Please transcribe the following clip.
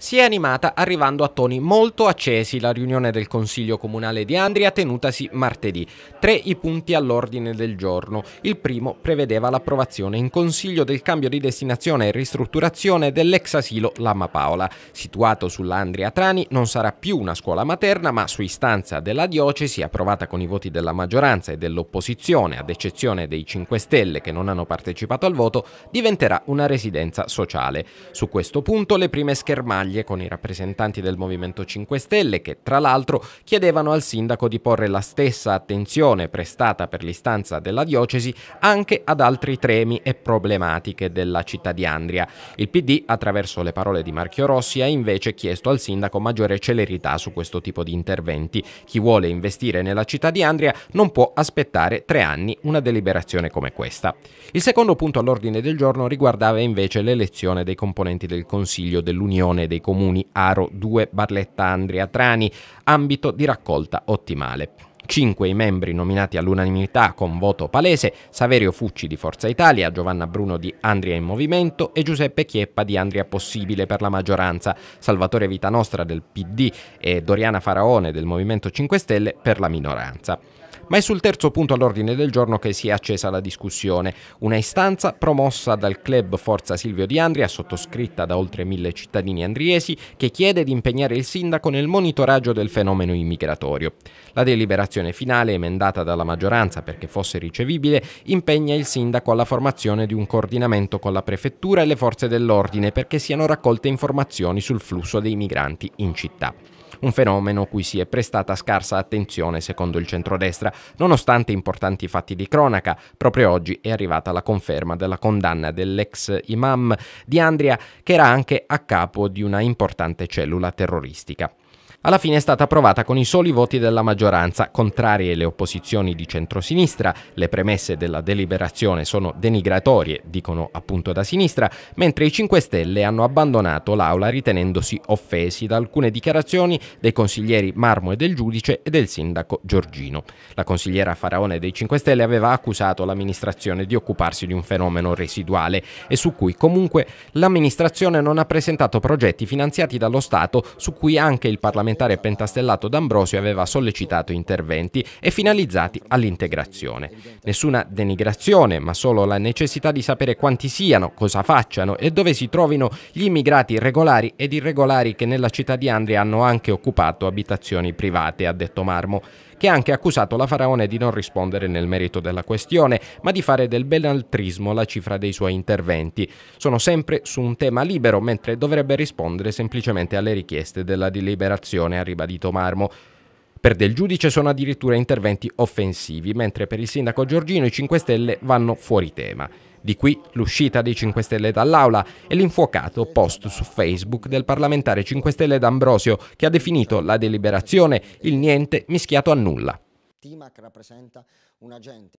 Si è animata arrivando a toni molto accesi la riunione del Consiglio Comunale di Andria tenutasi martedì. Tre i punti all'ordine del giorno. Il primo prevedeva l'approvazione in Consiglio del cambio di destinazione e ristrutturazione dell'ex asilo Lama Paola. Situato sull'Andria Trani non sarà più una scuola materna ma su istanza della diocesi approvata con i voti della maggioranza e dell'opposizione ad eccezione dei 5 Stelle che non hanno partecipato al voto diventerà una residenza sociale. Su questo punto le prime schermaglie battaglie con i rappresentanti del Movimento 5 Stelle che tra l'altro chiedevano al sindaco di porre la stessa attenzione prestata per l'istanza della diocesi anche ad altri tremi e problematiche della città di Andria. Il PD attraverso le parole di Marchio Rossi ha invece chiesto al sindaco maggiore celerità su questo tipo di interventi. Chi vuole investire nella città di Andria non può aspettare tre anni una deliberazione come questa. Il secondo punto all'ordine del giorno riguardava invece l'elezione dei componenti del Consiglio dell'Unione dei dei comuni Aro 2, Barletta Andria Trani, ambito di raccolta ottimale. Cinque i membri nominati all'unanimità con voto palese, Saverio Fucci di Forza Italia, Giovanna Bruno di Andria in Movimento e Giuseppe Chieppa di Andria Possibile per la maggioranza, Salvatore Vitanostra del PD e Doriana Faraone del Movimento 5 Stelle per la minoranza. Ma è sul terzo punto all'ordine del giorno che si è accesa la discussione, una istanza promossa dal club Forza Silvio Di Andria, sottoscritta da oltre mille cittadini andriesi, che chiede di impegnare il sindaco nel monitoraggio del fenomeno immigratorio. La deliberazione finale, emendata dalla maggioranza perché fosse ricevibile, impegna il sindaco alla formazione di un coordinamento con la prefettura e le forze dell'ordine perché siano raccolte informazioni sul flusso dei migranti in città un fenomeno cui si è prestata scarsa attenzione secondo il centrodestra, nonostante importanti fatti di cronaca. Proprio oggi è arrivata la conferma della condanna dell'ex imam di Andria, che era anche a capo di una importante cellula terroristica alla fine è stata approvata con i soli voti della maggioranza, contrarie le opposizioni di centrosinistra, le premesse della deliberazione sono denigratorie, dicono appunto da sinistra, mentre i 5 Stelle hanno abbandonato l'aula ritenendosi offesi da alcune dichiarazioni dei consiglieri Marmo e del giudice e del sindaco Giorgino. La consigliera Faraone dei 5 Stelle aveva accusato l'amministrazione di occuparsi di un fenomeno residuale e su cui comunque l'amministrazione non ha presentato progetti finanziati dallo Stato su cui anche il Parlamento parlamentare pentastellato D'Ambrosio aveva sollecitato interventi e finalizzati all'integrazione. Nessuna denigrazione, ma solo la necessità di sapere quanti siano, cosa facciano e dove si trovino gli immigrati regolari ed irregolari che nella città di Andria hanno anche occupato abitazioni private, ha detto Marmo che ha anche accusato la Faraone di non rispondere nel merito della questione, ma di fare del benaltrismo la cifra dei suoi interventi. Sono sempre su un tema libero, mentre dovrebbe rispondere semplicemente alle richieste della deliberazione, ha ribadito Marmo. Per del giudice sono addirittura interventi offensivi, mentre per il sindaco Giorgino i 5 Stelle vanno fuori tema. Di qui l'uscita dei 5 Stelle dall'aula e l'infuocato post su Facebook del parlamentare 5 Stelle D'Ambrosio che ha definito la deliberazione il niente mischiato a nulla.